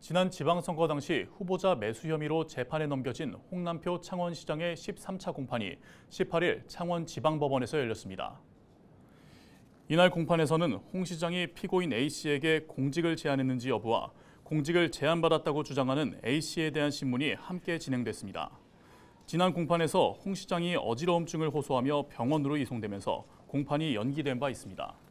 지난 지방선거 당시 후보자 매수 혐의로 재판에 넘겨진 홍남표 창원시장의 13차 공판이 18일 창원지방법원에서 열렸습니다. 이날 공판에서는 홍 시장이 피고인 A씨에게 공직을 제안했는지 여부와 공직을 제안받았다고 주장하는 A씨에 대한 신문이 함께 진행됐습니다. 지난 공판에서 홍 시장이 어지러움증을 호소하며 병원으로 이송되면서 공판이 연기된 바 있습니다.